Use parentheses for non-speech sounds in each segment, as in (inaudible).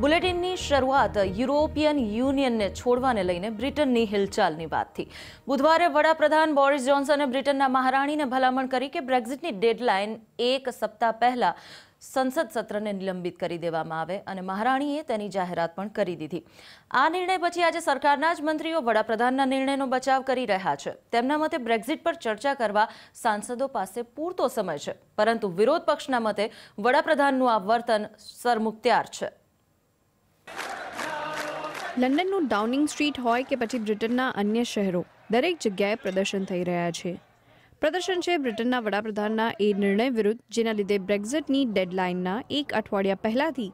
બુલેટિનની શરૂઆત યુરોપિયન યુનિયનને છોડવાને લઈને બ્રિટનની હિલચાલની વાતથી બુધવારે વડાપ્રધાન બોરિસ જોન્સને બ્રિટનના મહારાણીને ભલામણ કરી કે બ્રેક્ઝિટની ડેડલાઇન એક સપ્તાહ પહેલાં સંસદ સત્રને નિલંબિત કરી દેવામાં આવે અને મહારાણીએ તેની જાહેરાત પણ કરી દીધી આ નિર્ણય પછી આજે સરકારના જ મંત્રીઓ વડાપ્રધાનના નિર્ણયનો બચાવ કરી રહ્યા છે તેમના મતે બ્રેક્ઝિટ પર ચર્ચા કરવા સાંસદો પાસે પૂરતો સમય છે પરંતુ વિરોધ પક્ષના મતે વડાપ્રધાનનું આ વર્તન સરમુખત્યાર છે લંડનનું ડાઉનિંગ સ્ટ્રીટ હોય કે પછી બ્રિટનના અન્ય શહેરો દરેક જગ્યાએ પ્રદર્શન થઈ રહ્યા છે પ્રદર્શન છે બ્રિટનના વડાપ્રધાનના એ નિર્ણય વિરુદ્ધ જેના લીધે બ્રેક્ઝિટની ડેડલાઇનના એક અઠવાડિયા પહેલાથી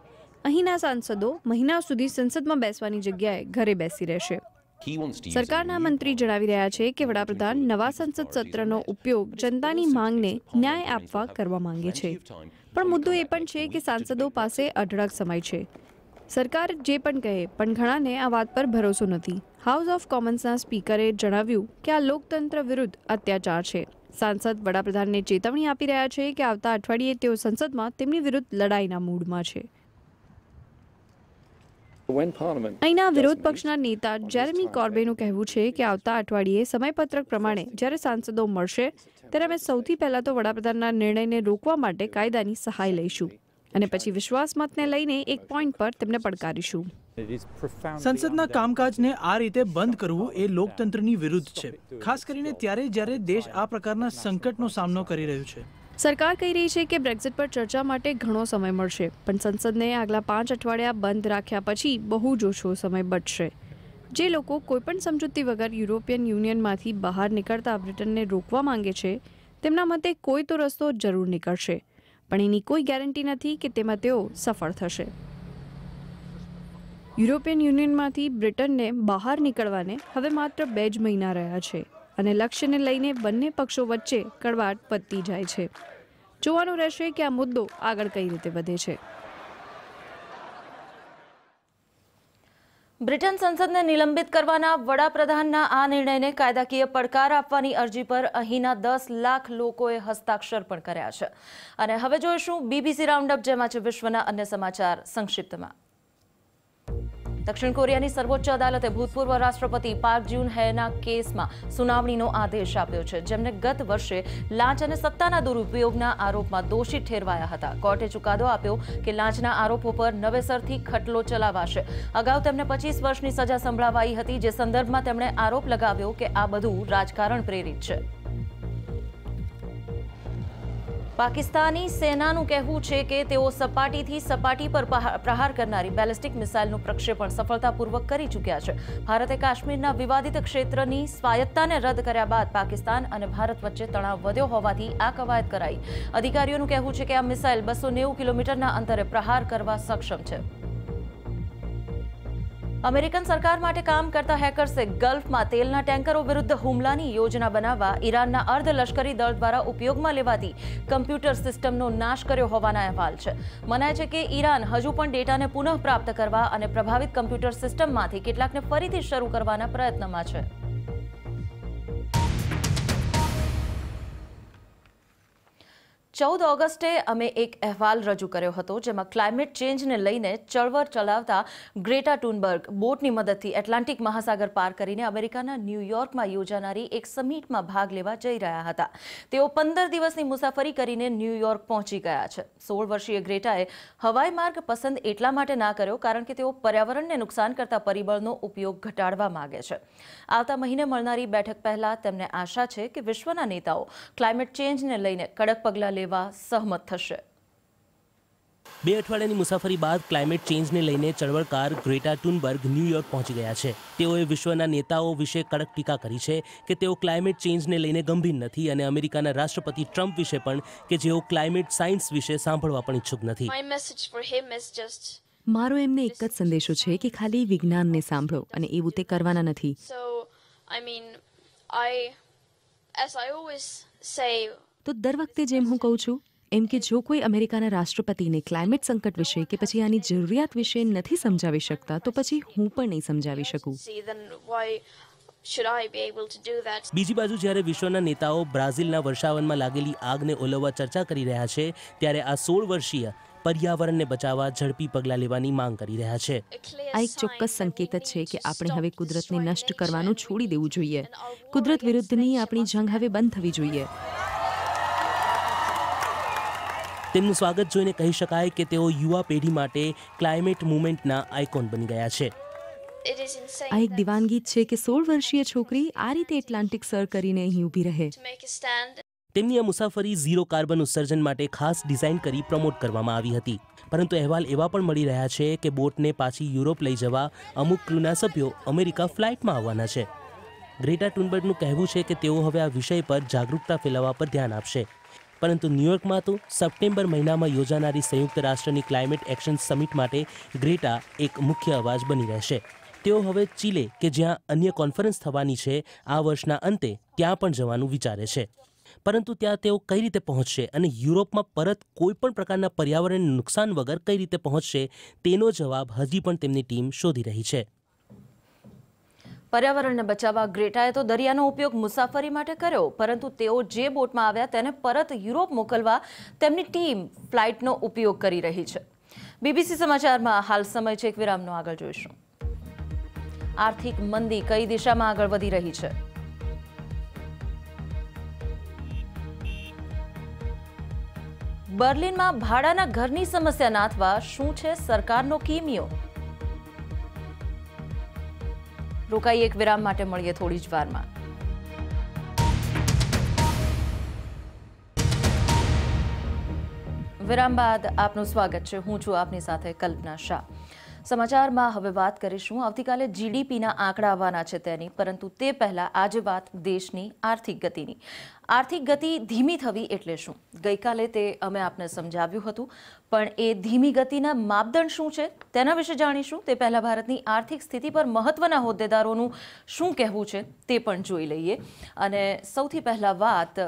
અહીંના સાંસદો મહિના સુધી સંસદમાં બેસવાની જગ્યાએ ઘરે બેસી રહેશે સરકારના મંત્રી જણાવી રહ્યા છે કે વડાપ્રધાન નવા સંસદ સત્રનો ઉપયોગ જનતાની માંગને ન્યાય આપવા કરવા માંગે છે પણ મુદ્દો એ પણ છે કે સાંસદો પાસે અઢળક સમય છે સરકાર જે પણ કહે પણ ઘણાને આ વાત પર ભરોસો નથી હાઉસ ઓફ કોમન્સના સ્પીકરે જણાવ્યું કે આ લોકતંત્ર વિરુદ્ધ અત્યાચાર છે સાંસદ વડાપ્રધાનને ચેતવણી આપી રહ્યા છે કે આવતા અઠવાડિયે તેઓ સંસદમાં તેમની વિરુદ્ધ લડાઈના મૂડમાં છે અહીંના વિરોધ પક્ષના નેતા જેરેમી કોર્બેનું કહેવું છે કે આવતા અઠવાડિયે સમયપત્રક પ્રમાણે જ્યારે સાંસદો મળશે ત્યારે અમે સૌથી પહેલા તો વડાપ્રધાનના નિર્ણયને રોકવા માટે કાયદાની સહાય લઈશું અને પછી વિશ્વાસ મતને લઈને એક પોઈન્ટ પર તેમને પડકારીશું સંસદના કામકાજને આ રીતે બંધ કરવું એ લોકતંત્રની વિરુદ્ધ છે ખાસ કરીને ત્યારે જ્યારે દેશ આ પ્રકારના સંકટનો સામનો કરી રહ્યો છે સરકાર કહી રહી છે કે બ્રેક્ઝિટ પર ચર્ચા માટે ઘણો સમય મળશે પણ સંસદને આગલા પાંચ અઠવાડિયા બંધ રાખ્યા પછી બહુ જ ઓછો સમય બચશે જે લોકો કોઈપણ સમજૂતી વગર યુરોપિયન યુનિયનમાંથી બહાર નીકળતા બ્રિટનને રોકવા માંગે છે તેમના મતે કોઈ તો રસ્તો જરૂર નીકળશે પણ એની કોઈ ગેરંટી નથી કે તેમાં તેઓ સફળ થશે યુરોપિયન યુનિયનમાંથી બ્રિટનને બહાર નીકળવાને હવે માત્ર બે જ મહિના રહ્યા છે અને લક્ષ્યને લઈને બંને પક્ષો વચ્ચે કડવાટ પતતી જાય છે જોવાનું રહેશે કે આ મુદ્દો આગળ કઈ રીતે વધે છે બ્રિટન સંસદને નિલંબિત કરવાના વડાપ્રધાનના આ નિર્ણયને કાયદાકીય પડકાર આપવાની અરજી પર અહીંના દસ લાખ લોકોએ હસ્તાક્ષર પણ કર્યા છે અને હવે જોઈશું બીબીસી રાઉન્ડઅપ જેમાં છે વિશ્વના અન્ય સમાચાર સંક્ષિપ્તમાં દક્ષિણ કોરિયાની સર્વોચ્ચ અદાલતે ભૂતપૂર્વ રાષ્ટ્રપતિ પાર્ક જૂન હેના કેસમાં સુનાવણીનો આદેશ આપ્યો છે જેમને ગત વર્ષે લાંચ અને સત્તાના દુરુપયોગના આરોપમાં દોષિત ઠેરવાયા હતા કોર્ટે ચુકાદો આપ્યો કે લાંચના આરોપો પર નવેસરથી ખટલો ચલાવાશે અગાઉ તેમને પચીસ વર્ષની સજા સંભળાવાઈ હતી જે સંદર્ભમાં તેમણે આરોપ લગાવ્યો કે આ બધું રાજકારણ પ્રેરિત છે પાકિસ્તાની સેનાનું કહેવું છે કે તેઓ સપાટીથી સપાટી પર પ્રહાર કરનારી બેલિસ્ટિક મિસાઇલનું પ્રક્ષેપણ સફળતાપૂર્વક કરી ચૂક્યા છે ભારતે કાશ્મીરના વિવાદિત ક્ષેત્રની સ્વાયત્તાને રદ કર્યા બાદ પાકિસ્તાન અને ભારત વચ્ચે તણાવ વધ્યો હોવાથી આ કવાયત કરાઈ અધિકારીઓનું કહેવું છે કે આ મિસાઇલ બસો કિલોમીટરના અંતરે પ્રહાર કરવા સક્ષમ છે અમેરિકન સરકાર માટે કામ કરતા હેકર્સે ગલ્ફમાં તેલના ટેન્કરો વિરુદ્ધ હુમલાની યોજના બનાવવા ઈરાનના અર્ધલશ્કરી દળ દ્વારા ઉપયોગમાં લેવાતી કમ્પ્યુટર સિસ્ટમનો નાશ કર્યો હોવાના અહેવાલ છે મનાય છે કે ઈરાન હજુ પણ ડેટાને પુનઃપ્રાપ્ત કરવા અને પ્રભાવિત કમ્પ્યુટર સિસ્ટમમાંથી કેટલાકને ફરીથી શરૂ કરવાના પ્રયત્નમાં છે ચૌદ ઓગસ્ટે અમે એક અહેવાલ રજૂ કર્યો હતો જેમાં ક્લાઇમેટ ચેન્જને લઈને ચળવળ ચલાવતા ગ્રેટા ટુનબર્ગ બોટની મદદથી એટલાન્ટિક મહાસાગર પાર કરીને અમેરિકાના ન્યૂયોર્કમાં યોજાનારી એક સમિટમાં ભાગ લેવા જઈ રહ્યા હતા તેઓ પંદર દિવસની મુસાફરી કરીને ન્યૂયોર્ક પહોંચી ગયા છે સોળ વર્ષીય ગ્રેટાએ હવાઈ માર્ગ પસંદ એટલા માટે ના કર્યો કારણ કે તેઓ પર્યાવરણને નુકસાન કરતા પરિબળનો ઉપયોગ ઘટાડવા માગે છે આવતા મહિને મળનારી બેઠક પહેલા તેમને આશા છે કે વિશ્વના નેતાઓ ક્લાઇમેટ ચેન્જને લઈને કડક પગલાં લેવા લેવા સહમત થશે બે અઠવાડિયાની મુસાફરી બાદ ક્લાઇમેટ ચેન્જને લઈને ચળવળકાર ગ્રેટા ટુનબર્ગ ન્યૂયોર્ક પહોંચી ગયા છે તેઓએ વિશ્વના નેતાઓ વિશે કડક ટીકા કરી છે કે તેઓ ક્લાઇમેટ ચેન્જને લઈને ગંભીર નથી અને અમેરિકાના રાષ્ટ્રપતિ ટ્રમ્પ વિશે પણ કે જેઓ ક્લાઇમેટ સાયન્સ વિશે સાંભળવા પણ ઈચ્છુક નથી મારો એમને એક જ સંદેશો છે કે ખાલી વિજ્ઞાનને સાંભળો અને એવું તે કરવાના નથી so I mean I as I always say તો દર વખતે જેમ હું કહું છું એમ કે જો કોઈ અમેરિકાના રાષ્ટ્રપતિને ક્લાઇમેટ સંકટ વિશે કે પછી આની જરૂરિયાત વિશે નથી સમજાવી શકતા તો પછી હું પણ નહીં સમજાવી શકું બીજી બાજુ જ્યારે વિશ્વના નેતાઓ બ્રાઝિલના વર્ષાવનમાં લાગેલી આગને ઓલવવા ચર્ચા કરી રહ્યા છે ત્યારે આ સોળ વર્ષીય પર્યાવરણને બચાવવા ઝડપી પગલાં લેવાની માંગ કરી રહ્યા છે આ એક ચોક્કસ સંકેત જ છે કે આપણે હવે કુદરતને નષ્ટ કરવાનું છોડી દેવું જોઈએ કુદરત વિરુદ્ધની આપણી જંગ હવે બંધ થવી જોઈએ તેમનું સ્વાગત જોઈને કહી શકાય કે તેઓ યુવા પેઢી માટે ક્લાઇમેટ મૂવમેન્ટના આઇકોન બની ગયા છે આ એક દિવાનગીત છે કે સોળ વર્ષીય છોકરી આ રીતે એટલાન્ટિક સર કરીને અહીં ઊભી રહે તેમની આ મુસાફરી ઝીરો કાર્બન ઉત્સર્જન માટે ખાસ ડિઝાઇન કરી પ્રમોટ કરવામાં આવી હતી પરંતુ અહેવાલ એવા પણ મળી રહ્યા છે કે બોટને પાછી યુરોપ લઈ જવા અમુક ક્રૂના સભ્યો અમેરિકા ફ્લાઇટમાં આવવાના છે ગ્રેટા ટુનબર્ગનું કહેવું છે કે તેઓ હવે આ વિષય પર જાગૃતતા ફેલાવવા પર ધ્યાન આપશે પરંતુ ન્યુયોર્કમાં તો સપ્ટેમ્બર મહિનામાં યોજાનારી સંયુક્ત રાષ્ટ્રની ક્લાઇમેટ એક્શન સમિટ માટે ગ્રેટા એક મુખ્ય અવાજ બની રહેશે તેઓ હવે ચીલે કે જ્યાં અન્ય કોન્ફરન્સ થવાની છે આ વર્ષના અંતે ત્યાં પણ જવાનું વિચારે છે પરંતુ ત્યાં તેઓ કઈ રીતે પહોંચશે અને યુરોપમાં પરત કોઈ પણ પ્રકારના પર્યાવરણ નુકસાન વગર કઈ રીતે પહોંચશે તેનો જવાબ હજી પણ તેમની ટીમ શોધી રહી છે પર્યાવરણને બચાવવા ગ્રેટાએ તો દરિયાનો ઉપયોગ મુસાફરી માટે કર્યો પરંતુ તેઓ જે બોટમાં આવ્યા તેને પરત યુરોપ મોકલવા તેમની ટીમ ફ્લાઇટનો ઉપયોગ કરી રહી છે બીબીસી સમાચારમાં હાલ સમય છે એક વિરામનો આગળ જોઈશું આર્થિક મંદી કઈ દિશામાં આગળ વધી રહી છે બર્લિનમાં ભાડાના ઘરની સમસ્યા નાથવા શું છે સરકારનો કિમિયો રોકાઈ એક વિરામ માટે મળીએ થોડી જ વારમાં વિરામ બાદ આપનું સ્વાગત છે હું છું આપની સાથે કલ્પના શાહ સમાચારમાં હવે વાત કરીશું આવતીકાલે જીડીપીના આંકડા આવવાના છે તેની પરંતુ તે પહેલા આજે વાત દેશની આર્થિક ગતિની આર્થિક ગતિ ધીમી થવી એટલે શું ગઈકાલે તે અમે આપને સમજાવ્યું હતું પણ એ ધીમી ગતિના માપદંડ શું છે તેના વિશે જાણીશું તે પહેલાં ભારતની આર્થિક સ્થિતિ પર મહત્વના હોદ્દેદારોનું શું કહેવું છે તે પણ જોઈ લઈએ અને સૌથી પહેલાં વાત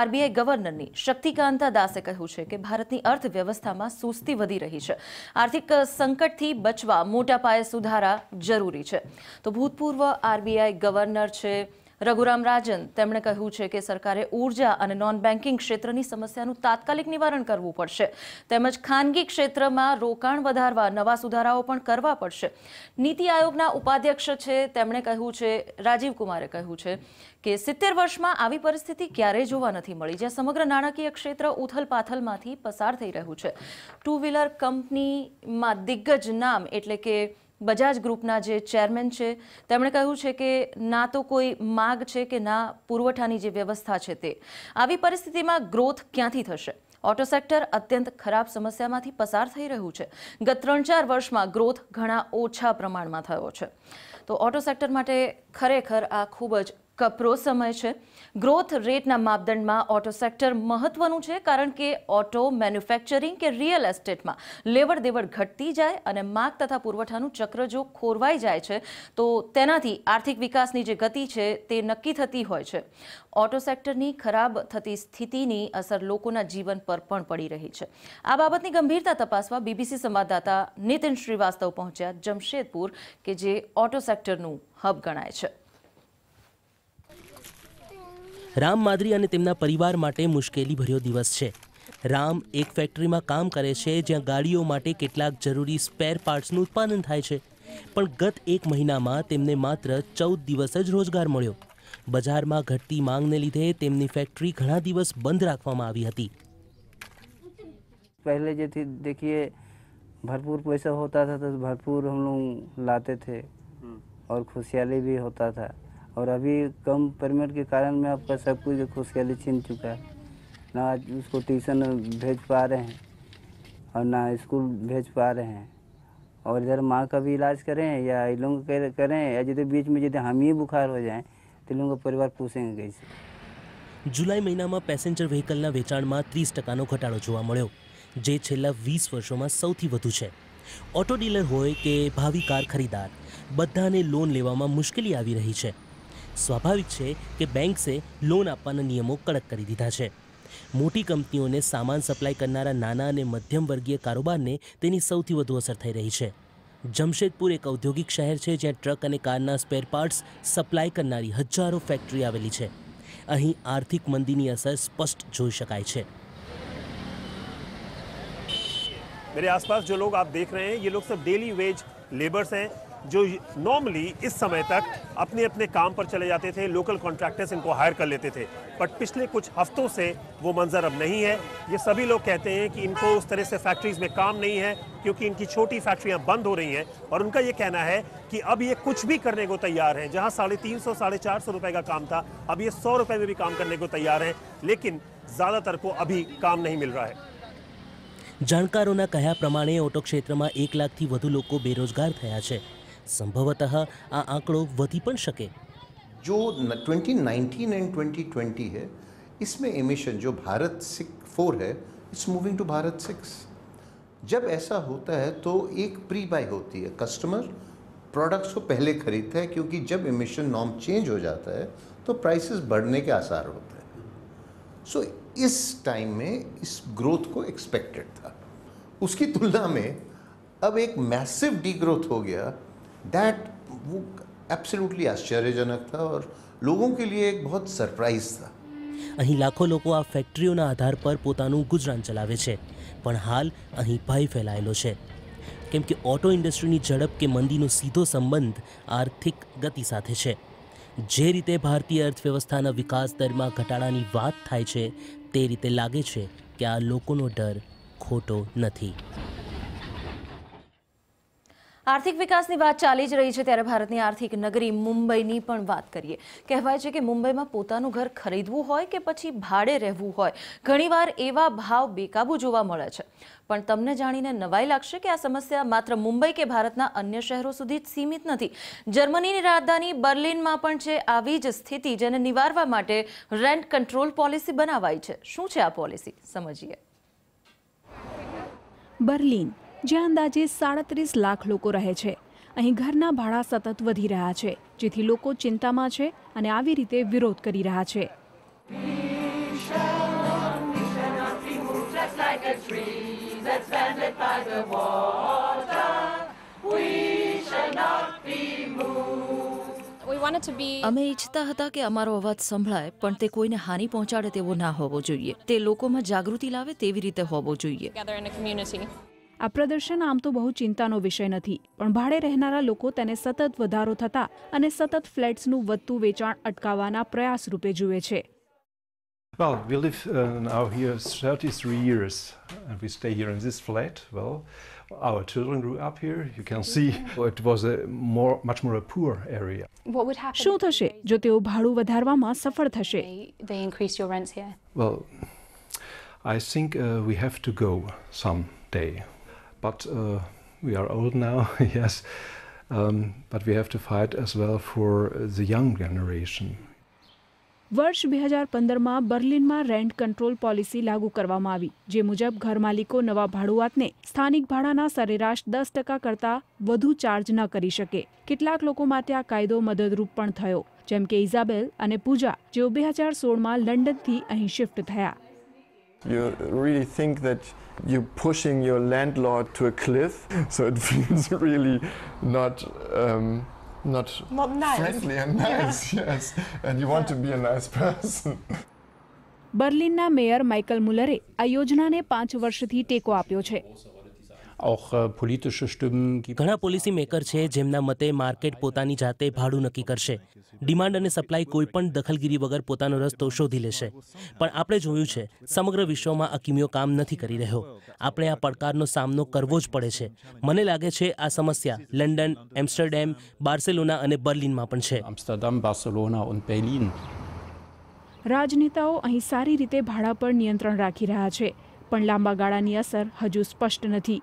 આરબીઆઈ ગવર્નરની શક્તિકાંતા દાસે કહ્યું છે કે ભારતની અર્થવ્યવસ્થામાં સુસ્તી વધી રહી છે આર્થિક સંકટથી બચવા મોટા પાયે સુધારા જરૂરી છે તો ભૂતપૂર્વ આરબીઆઈ ગવર્નર છે રઘુરામ રાજન તેમણે કહ્યું છે કે સરકારે ઉર્જા અને નોન બેન્કિંગ ક્ષેત્રની સમસ્યાનું તાત્કાલિક નિવારણ કરવું પડશે તેમજ ખાનગી ક્ષેત્રમાં રોકાણ વધારવા નવા સુધારાઓ પણ કરવા પડશે નીતિ આયોગના ઉપાધ્યક્ષ છે તેમણે કહ્યું છે રાજીવ કુમારે કહ્યું છે કે સિત્તેર વર્ષમાં આવી પરિસ્થિતિ ક્યારેય જોવા નથી મળી જ્યાં સમગ્ર નાણાકીય ક્ષેત્ર ઉથલપાથલમાંથી પસાર થઈ રહ્યું છે ટુ વ્હીલર કંપનીમાં દિગ્ગજ નામ એટલે કે બજાજ ગ્રુપના જે ચેરમેન છે તેમણે કહ્યું છે કે ના તો કોઈ માગ છે કે ના પુરવઠાની જે વ્યવસ્થા છે તે આવી પરિસ્થિતિમાં ગ્રોથ ક્યાંથી થશે ઓટો સેક્ટર અત્યંત ખરાબ સમસ્યામાંથી પસાર થઈ રહ્યું છે ગત ત્રણ ચાર વર્ષમાં ગ્રોથ ઘણા ઓછા પ્રમાણમાં થયો છે તો ઓટો સેક્ટર માટે ખરેખર આ ખૂબ જ કપરો સમય છે ગ્રોથ રેટના માપદંડમાં ઓટો સેક્ટર મહત્વનું છે કારણ કે ઓટો મેન્યુફેક્ચરિંગ કે રિયલ એસ્ટેટમાં લેવડ દેવડ ઘટતી જાય અને માગ તથા પુરવઠાનું ચક્ર જો ખોરવાઈ જાય છે તો તેનાથી આર્થિક વિકાસની જે ગતિ છે તે નક્કી થતી હોય છે ઓટો સેક્ટરની ખરાબ થતી સ્થિતિની અસર લોકોના જીવન પર પણ પડી રહી છે આ બાબતની ગંભીરતા તપાસવા બીબીસી સંવાદદાતા નીતિન શ્રીવાસ્તવ પહોંચ્યા જમશેદપુર કે જે ઓટો સેક્ટરનું હબ ગણાય છે રામ માદરી અને તેમના પરિવાર માટે મુશ્કેલી ભર્યો દિવસ છે રામ એક ફેક્ટરીમાં કામ કરે છે જ્યાં ગાડીઓ માટે કેટલાક જરૂરી સ્પેર પાર્ટ્સનું ઉત્પાદન થાય છે પણ ગત એક મહિનામાં તેમને માત્ર ચૌદ દિવસ જ રોજગાર મળ્યો બજારમાં ઘટતી માંગને લીધે તેમની ફેક્ટરી ઘણા દિવસ બંધ રાખવામાં આવી હતી પહેલે જેથી દેખીએ ભરપૂર પૈસા હોતા હતા તો ભરપૂર हम લાતે लाते ઓર ખુશિયાલી खुशहाली હોતા होता અવર અભી કમ પરમિટ કે કારણ મે આપકા સબ કુજે ખુશહાલી છીન ચુકા ના આજ ઉસકો ટ્યુશન ભેજ પા રહે હૈ ઓર ના સ્કૂલ ભેજ પા રહે હૈ ઓર ધર માં કા બી ઈલાજ કરે હૈ يا આયલુ કરે હૈ અજે તો બીચ મે જ હામી બુખાર હો જાય તિલુ કો પરિવાર તુસેંગે ગયે જુલાઈ મહિના માં પેસેન્જર વહીકલ ના વેચાણ માં 30% નો ઘટાડો જોવા મળ્યો જે છેલ્લો 20 વર્ષો માં સૌથી વધુ છે ઓટો ડીલર હોય કે ભાવિક કાર ખરીદદાર બધા ને લોન લેવામાં મુશ્કેલી આવી રહી છે સ્વાભાવિક છે કે બેંક્સે લોન આપવાના નિયમો કડક કરી દીધા છે મોટી કંપનીઓને સામાન સપ્લાય કરનારા નાના અને મધ્યમ વર્ગીય કારોબારને તેની સૌથી વધુ અસર થઈ રહી છે જમશેદપુર એક ઔદ્યોગિક શહેર છે જ્યાં ટ્રક અને કારના સ્પેર પાર્ટ્સ સપ્લાય કરનારી હજારો ફેક્ટરી આવેલી છે અહીં આર્થિક મંદીની અસર સ્પષ્ટ જોઈ શકાય છે मेरे આસપાસ जो लोग આપ દેખ રહે हैं ये लोग सब डेली वेज लेबर्स जो नॉर्मली इस समय तक अपने अपने काम पर चले जाते थे लोकल कॉन्ट्रैक्टर्स इनको हायर कर लेते थे बट पिछले कुछ हफ्तों से वो मंज़र अब नहीं है ये सभी लोग कहते हैं कि इनको उस तरह से फैक्ट्रीज़ में काम नहीं है क्योंकि इनकी छोटी फैक्ट्रियां बंद हो रही हैं और उनका ये कहना है कि अब ये कुछ भी करने को तैयार हैं जहाँ साढ़े तीन सौ साढ़े चार सौ रुपये का काम था अब ये सौ रुपये में भी काम करने को तैयार हैं लेकिन ज़्यादातर को अभी काम नहीं मिल रहा है जानकारों કહ્યા प्रमाण ऑटो क्षेत्र में एक लाख લોકો બેરોજગાર થયા संभवतः आ आंकड़ो વધી सके जो जो 2019 एंड 2020 है इसमें एमिशन जो भारत सिक्स फोर है it's moving to Bharat six जब ऐसा होता है तो एक प्री बाय होती है कस्टमर प्रोडक्ट्स को पहले खरीदता है क्योंकि जब एमिशन नॉर्म चेंज हो जाता है तो प्राइसेस बढ़ने के आसार होते हैं सो so, इस टाइम में इस ग्रोथ को एक्सपेक्टेड था उसकी तुलना में अब एक मैसिव डीग्रोथ हो गया दैट वो एब्सोल्युटली आश्चर्यजनक था और लोगों के लिए एक बहुत સરપ્રાઇઝ था અહીં લાખો લોકો આ ફેક્ટરીઓના આધાર પર પોતાનું ગુજરાન ચલાવે છે પણ હાલ અહીં ભય ફેલાયેલો છે કેમ કે ઓટો ઇન્ડસ્ટ્રીની ઝડપ કે મંદીનો સીધો સંબંધ આર્થિક ગતિ સાથે છે જે રીતે ભારતીય અર્થવ્યવસ્થાના વિકાસ દરમાં ઘટાડાની વાત થાય છે તે રીતે લાગે છે કે આ લોકોનો ડર ખોટો નથી આર્થિક વિકાસની વાત ચાલી જ રહી છે ત્યારે ભારતની આર્થિક નગરી મુંબઈની પણ વાત કરીએ કહેવાય છે કે મુંબઈમાં પોતાનું ઘર ખરીદવું હોય કે પછી ભાડે રહેવું હોય ઘણીવાર એવા ભાવ બેકાબુ જોવા મળે છે પણ તમને જાણીને નવાઈ લાગશે કે આ સમસ્યા માત્ર મુંબઈ કે ભારતના અન્ય શહેરો સુધી જ સીમિત નથી જર્મનીની રાજધાની બર્લિનમાં પણ છે આવી જ સ્થિતિ જેને નિવારવા માટે રેન્ટ કંટ્રોલ પોલિસી બનાવાઈ છે શું છે આ પોલિસી સમજીએ બર્લિન જ્યાં અંદાજે સાડત્રીસ લાખ લોકો રહે છે અહીં ઘરના ભાડા સતત વધી રહ્યા છે જેથી લોકો ચિંતામાં છે અને આવી રીતે વિરોધ કરી રહ્યા છે અમે ઈચ્છતા હતા કે અમારો અવાજ સંભળાય પણ તે કોઈને હાનિ પહોંચાડે તેવો ના હોવો જોઈએ તે લોકોમાં જાગૃતિ લાવે તેવી રીતે હોવો જોઈએ આ પ્રદર્શન આમ તો બહુ ચિંતાનો વિષય નથી પણ ભાડે રહેનારા લોકો તેને સતત વધારો થતા અને સતત ફ્લેટ્સનું વધતું વેચાણ અટકાવવાના પ્રયાસ રૂપે જુએ છે Well, we live uh, now here 33 years and we stay here in this flat. Well, our children grew up here. You can see it was a more, much more a poor area. What would happen? શું થશે જો તેઓ ભાડું વધારવામાં સફળ થશે? They increase your rents here. Well, I think uh, we have to go some day. but uh, we are old now, (laughs) yes. Um, but we have to fight as well for the young generation. વર્ષ બે હજાર પંદરમાં બર્લિનમાં rent control policy લાગુ કરવામાં આવી જે મુજબ ઘર માલિકો નવા ભાડુઆતને સ્થાનિક ભાડાના સરેરાશ દસ ટકા કરતાં વધુ ચાર્જ ન કરી શકે કેટલાક લોકો માટે આ કાયદો મદદરૂપ પણ થયો જેમ કે ઇઝાબેલ અને પૂજા જેઓ બે હજાર સોળમાં લંડનથી અહીં શિફ્ટ થયા You really think that you're pushing your landlord to a cliff, (laughs) so it (laughs) feels really not. Um, not, not nice. friendly and nice, yeah. (laughs) yes. And you want yeah. to be a nice person. બર્લિનના mayor Michael મુલરે આ યોજનાને પાંચ વર્ષથી ટેકો આપ્યો છે Äh, ઘણા પોલિસી મેકર છે જેમના મતે માર્કેટ પોતાની જાતે ભાડું નક્કી કરશે ડિમાન્ડ અને સપ્લાય કોઈ પણ દખલગીરી વગર પોતાનો રસ્તો શોધી લેશે પણ આપણે જોયું છે સમગ્ર વિશ્વમાં આ કામ નથી કરી રહ્યો આપણે આ પડકારનો સામનો કરવો જ પડે છે મને લાગે છે આ સમસ્યા લંડન એમ્સ્ટરડેમ બાર્સેલોના અને બર્લિનમાં પણ છે એમ્સ્ટરડમ બાર્સેલોના અને બર્લિન રાજનેતાઓ અહીં સારી રીતે ભાડા પર નિયંત્રણ રાખી રહ્યા છે પણ લાંબા ગાળાની અસર હજુ સ્પષ્ટ નથી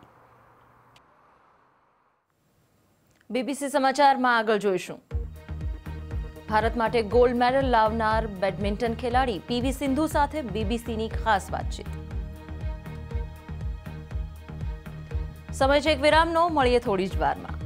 બીબીસી સમાચારમાં આગળ જોઈશું ભારત માટે ગોલ્ડ મેડલ લાવનાર બેડમિન્ટન ખેલાડી પીવી સિંધુ સાથે બીબીસીની ખાસ વાતચીત સમય છે એક વિરામનો મળીએ થોડી જ વારમાં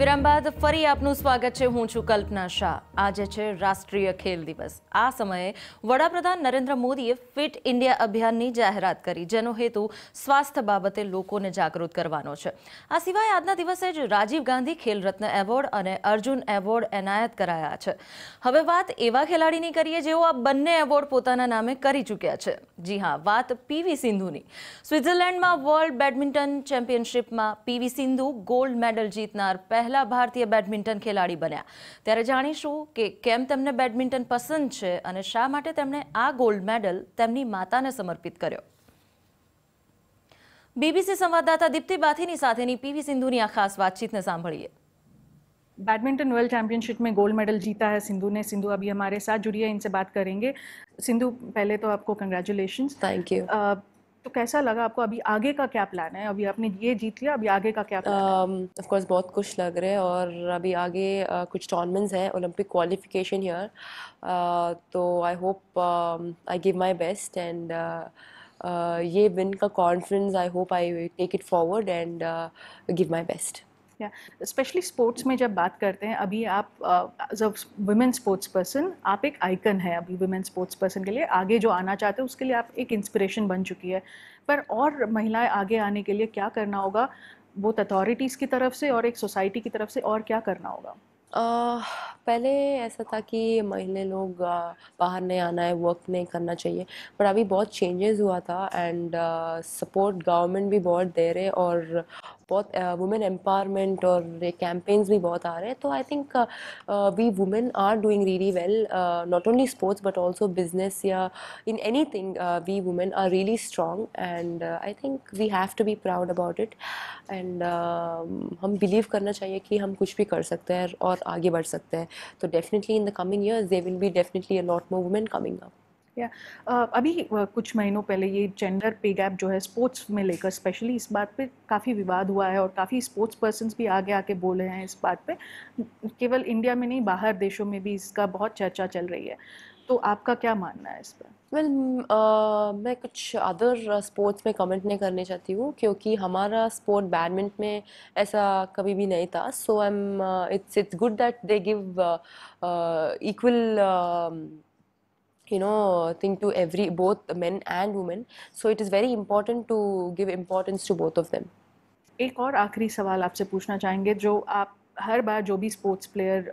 વિરામ બાદ ફરી આપનું સ્વાગત છે હું છું કલ્પના શાહ આજે છે રાષ્ટ્રીય ખેલ દિવસ આ સમયે વડાપ્રધાન નરેન્દ્ર મોદીએ ફિટ ઇન્ડિયા અભિયાનની જાહેરાત કરી જેનો હેતુ સ્વાસ્થ્ય બાબતે લોકોને જાગૃત કરવાનો છે આ સિવાય આજના દિવસે જ રાજીવ ગાંધી ખેલ રત્ન એવોર્ડ અને અર્જુન એવોર્ડ એનાયત કરાયા છે હવે વાત એવા ખેલાડીની કરીએ જેઓ આ બંને એવોર્ડ પોતાના નામે કરી ચૂક્યા છે જી હા વાત પીવી સિંધુની સ્વિટ્ઝરલેન્ડમાં વર્લ્ડ બેડમિન્ટન ચેમ્પિયનશિપમાં પીવી સિંધુ ગોલ્ડ મેડલ જીતનાર પહેલા પહેલા ભારતીય બેડમિન્ટન ખેલાડી બન્યા ત્યારે જાણીશું કે કેમ તેમને બેડમિન્ટન પસંદ છે અને શા માટે તેમણે આ ગોલ્ડ મેડલ તેમની માતાને સમર્પિત કર્યો બીબીસી સંવાદદાતા દીપ્તિ બાથીની સાથેની પીવી સિંધુની આ ખાસ વાતચીતને સાંભળીએ बैडमिंटन वर्ल्ड चैंपियनशिप में गोल्ड मेडल जीता है सिंधु ने सिंधु अभी हमारे साथ जुड़ी है इनसे बात करेंगे सिंधु पहले तो आपको कंग्रेचुलेशन थैंक यू तो कैसा लगा आपको अभी आगे का क्या प्लान है अभी आपने ये जीत लिया अभी आगे का क्या प्लान um, कोर्स बहुत कुछ लग रहे हैं और अभी आगे uh, कुछ टॉर्नमेंट्स हैं ओलंपिक क्वालिफिकेशन हियर तो I hope I give my best and ये विन का confidence I hope I take it forward and give my best yeah specially sports में जब बात करते हैं अभी आप as a women sports person आप एक आइकन है अभी वुमेन स्पोर्ट्स पर्सन के लिए आगे जो आना चाहते हैं उसके लिए आप एक इंस्पिरेशन बन चुकी है पर और महिलाएं आगे आने के लिए क्या करना होगा बोथ अथॉरिटीज़ की तरफ से और एक सोसाइटी की तरफ से और क्या करना होगा Uh, पहले ऐसा था कि महिला लोग बाहर नहीं आना है वर्क नहीं करना चाहिए पर अभी बहुत चेंजेस हुआ था एंड सपोर्ट गवर्नमेंट भी बहुत दे रहे और बहुत वुमेन एम्पावरमेंट और कैंपेन्स भी बहुत आ रहे हैं तो I think we women are doing really well not only sports but also business या in anything we women are really strong and I think we have to be proud about it and हम believe करना चाहिए कि हम कुछ भी कर सकते हैं और आगे बढ़ सकते हैं तो definitely in the coming years they will be definitely a lot more women coming up या अभी कुछ महीनों पहले ये जेंडर पे गैप जो है स्पोर्ट्स में लेकर स्पेशली इस बात पे काफ़ी विवाद हुआ है और काफ़ी स्पोर्ट्स पर्सन भी आगे आके बोल रहे हैं इस बात पे केवल इंडिया में नहीं बाहर देशों में भी इसका बहुत चर्चा चल रही है तो आपका क्या मानना है इस पर वेल well, uh, मैं कुछ अदर स्पोर्ट्स में कमेंट नहीं करने चाहती हूँ क्योंकि हमारा स्पोर्ट बैडमिंट में ऐसा कभी भी नहीं था so I am it's it's good that they give equal you know thing to every both men and women so it is very important to give importance to both of them एक और आखिरी सवाल आपसे पूछना चाहेंगे जो आप हर बार जो भी स्पोर्ट्स प्लेयर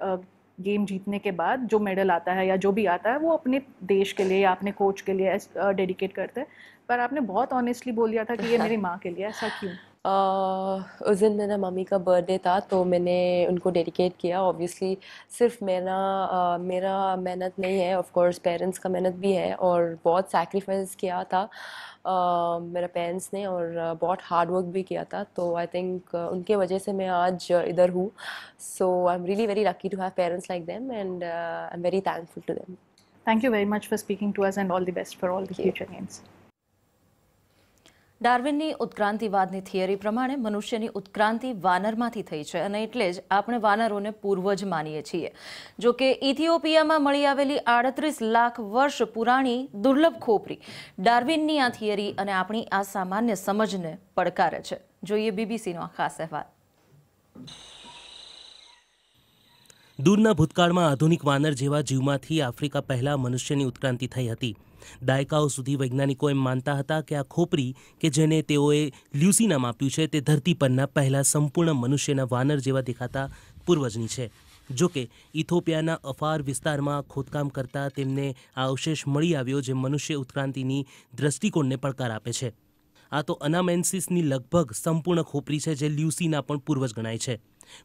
गेम जीतने के बाद जो मेडल आता है या जो भी आता है वो अपने देश के लिए या अपने कोच के लिए डेडिकेट करते हैं पर आपने बहुत ऑनेस्टली बोल दिया था कि ये मेरी माँ के लिए ऐसा क्यों उस दिन मेरा मम्मी का बर्थडे था तो मैंने उनको डेडिकेट किया ऑब्वियसली सिर्फ मेरा मेरा मेहनत नहीं है ऑफ कोर्स पेरेंट्स का मेहनत भी है और बहुत सैक्रिफाइस किया था मेरा पेरेंट्स ने और बहुत हार्ड वर्क भी किया था तो आई थिंक उनके वजह से मैं आज इधर हूँ so I am really very lucky to have parents like them and I am very thankful to them thank you very much for speaking to us and all the best for all the future games ડાર્વિનની ઉત્ક્રાંતિવાદની theory પ્રમાણે મનુષ્યની ઉત્ક્રાંતિ વાનરમાંથી થઈ છે અને એટલે જ આપણે વાનરોને પૂર્વજ માનીએ છીએ જો કે ઇથિયોપિયામાં મળી આવેલી આડત્રીસ લાખ વર્ષ પુરાણી દુર્લભ ખોપરી ડાર્વિનની આ થિયરી અને આપણી આ સામાન્ય સમજને પડકારે છે જોઈએ બીબીસીનો આ ખાસ અહેવાલ દૂરના ભૂતકાળમાં આધુનિક વાનર જેવા જીવમાંથી આફ્રિકા પહેલાં મનુષ્યની ઉત્ક્રાંતિ થઈ હતી દાયકાઓ સુધી વૈજ્ઞાનિકો એમ માનતા હતા કે આ ખોપરી કે જેને તેઓએ લ્યુસી નામ આપ્યું છે તે ધરતી પરના પહેલા સંપૂર્ણ મનુષ્યના વાનર જેવા દેખાતા પૂર્વજની છે જોકે ઇથોપિયાના અફાર વિસ્તારમાં ખોદકામ કરતા તેમને આ અવશેષ મળી આવ્યો જે મનુષ્ય ઉત્ક્રાંતિની દ્રષ્ટિકોણને પડકાર આપે છે આ તો અનામેન્સિસની લગભગ સંપૂર્ણ ખોપરી છે જે લ્યુસીના પણ પૂર્વજ ગણાય છે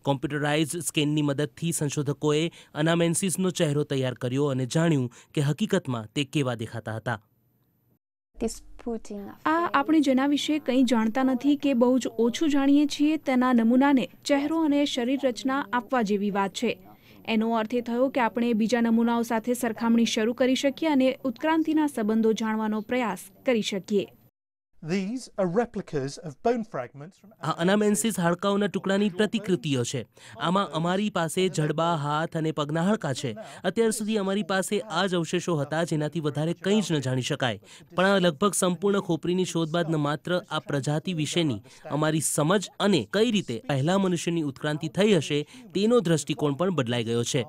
કોમ્પ્યુટરાઇઝ્ડ સ્કેનની મદદથી સંશોધકોએ અનામેન્સિસનો ચહેરો તૈયાર કર્યો અને જાણ્યું કે હકીકતમાં તે કેવા દેખાતા હતા આ આપણે જેના વિશે કંઈ જાણતા નથી કે બહુ જ ઓછું જાણીએ છીએ તેના નમૂનાને ચહેરો અને શરીર રચના આપવા જેવી વાત છે એનો અર્થ એ થયો કે આપણે બીજા નમૂનાઓ સાથે સરખામણી શરૂ કરી શકીએ અને ઉત્ક્રાંતિના સંબંધો જાણવાનો પ્રયાસ કરી શકીએ આ અનામેન્સિસ હાડકાઓના ટુકડાની પ્રતિકૃતિઓ છે આમાં અમારી પાસે જડબા હાથ અને પગના હાડકા છે અત્યાર સુધી અમારી પાસે આ જ અવશેષો હતા જેનાથી વધારે કંઈ જ ન જાણી શકાય પણ આ લગભગ સંપૂર્ણ ખોપરીની શોધ બાદ માત્ર આ પ્રજાતિ વિશેની અમારી સમજ અને કઈ રીતે પહેલા મનુષ્યની ઉત્ક્રાંતિ થઈ હશે તેનો દ્રષ્ટિકોણ પણ બદલાઈ ગયો છે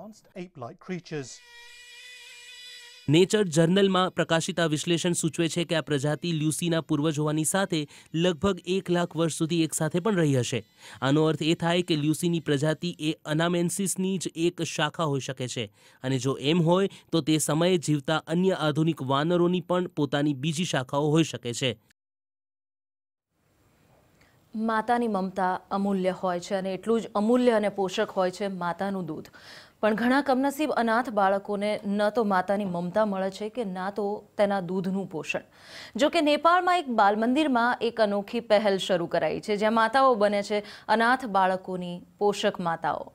નેચર જર્નલમાં પ્રકાશિત આ વિશ્લેષણ સૂચવે છે કે આ પ્રજાતિ લ્યુસીના પૂર્વજ હોવાની સાથે લગભગ એક લાખ વર્ષ સુધી એકસાથે પણ રહી હશે આનો અર્થ એ થાય કે લ્યુસીની પ્રજાતિ એ અનામેન્સિસની જ એક શાખા હોઈ શકે છે અને જો એમ હોય તો તે સમયે જીવતા અન્ય આધુનિક વાનરોની પણ પોતાની બીજી શાખાઓ હોઈ શકે છે માતાની મમતા અમૂલ્ય હોય છે અને એટલું જ અમૂલ્ય અને પોષક હોય છે માતાનું દૂધ પણ ઘણા કમનસીબ અનાથ બાળકોને ન તો માતાની મમતા મળે છે કે ના તો તેના દૂધનું પોષણ જો કે નેપાળમાં એક બાલમંદિરમાં એક અનોખી પહેલ શરૂ કરાઈ છે જ્યાં માતાઓ બને છે અનાથ બાળકોની પોષક માતાઓ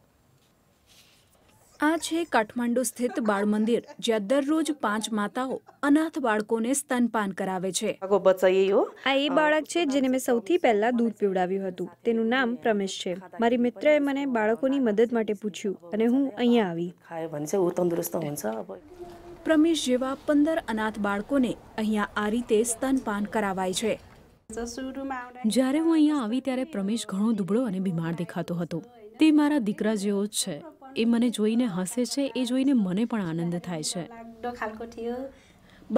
આ છે કાઠમાંડુ સ્થિત બાળ મંદિર જ્યાં દરરોજ પાંચ માતાઓ અનાથ બાળકોને સ્તનપાન કરાવે છે આ એ બાળક છે જેને મેં સૌથી પહેલા દૂધ પીવડાવ્યું હતું તેનું નામ પ્રમેશ છે મારી મિત્રએ મને બાળકોની મદદ માટે પૂછ્યું અને હું અહીંયા આવી પ્રમેશ જેવા પંદર અનાથ બાળકોને અહીંયા આ રીતે સ્તનપાન કરાવાય છે જ્યારે હું અહીંયા આવી ત્યારે પ્રમેશ ઘણો દુબળો અને બીમાર દેખાતો હતો તે મારા દીકરા જેવો જ છે એ મને જોઈને હસે છે એ જોઈને મને પણ આનંદ થાય છે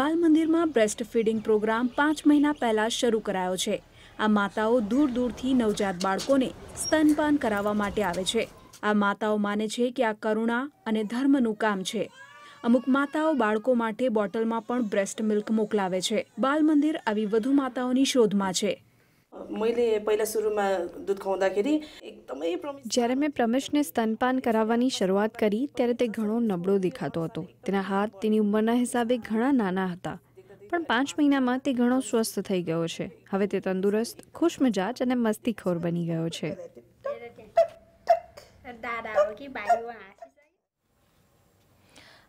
બાલ મંદિરમાં બ્રેસ્ટ ફીડિંગ પ્રોગ્રામ પાંચ મહિના પહેલાં શરૂ કરાયો છે આ માતાઓ દૂર દૂરથી નવજાત બાળકોને સ્તનપાન કરાવવા માટે આવે છે આ માતાઓ માને છે કે આ કરુણા અને ધર્મનું કામ છે અમુક માતાઓ બાળકો માટે બોટલમાં પણ બ્રેસ્ટ મિલ્ક મોકલાવે છે બાલ મંદિર આવી વધુ માતાઓની શોધમાં છે જ્યારે મેં પ્રમેશને સ્તનપાન કરાવવાની શરૂઆત કરી ત્યારે તે ઘણો નબળો દેખાતો હતો તેના હાથ તેની ઉંમરના હિસાબે ઘણા નાના હતા પણ પાંચ મહિનામાં તે ઘણો સ્વસ્થ થઈ ગયો છે હવે તે તંદુરસ્ત ખુશમજાજ અને મસ્તીખોર બની ગયો છે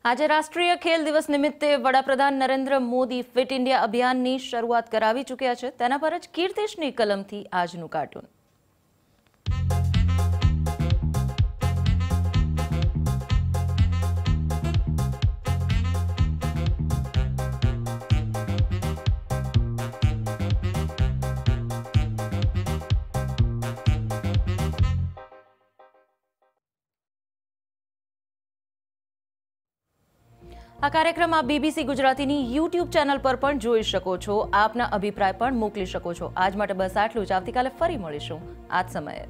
આજે રાષ્ટ્રીય ખેલ દિવસ નિમિત્તે વડાપ્રધાન નરેન્દ્ર મોદી ફિટ ઇન્ડિયા અભિયાનની શરૂઆત કરાવી ચૂક્યા છે તેના પર જ કીર્તિશની કલમથી આજનું કાર્ટૂન આ કાર્યક્રમ આપ બીબીસી ગુજરાતીની યુટ્યુબ ચેનલ પર પણ જોઈ શકો છો આપના અભિપ્રાય પણ મોકલી શકો છો આજ માટે બસ આટલું જ આવતીકાલે ફરી મળીશું આજ સમયે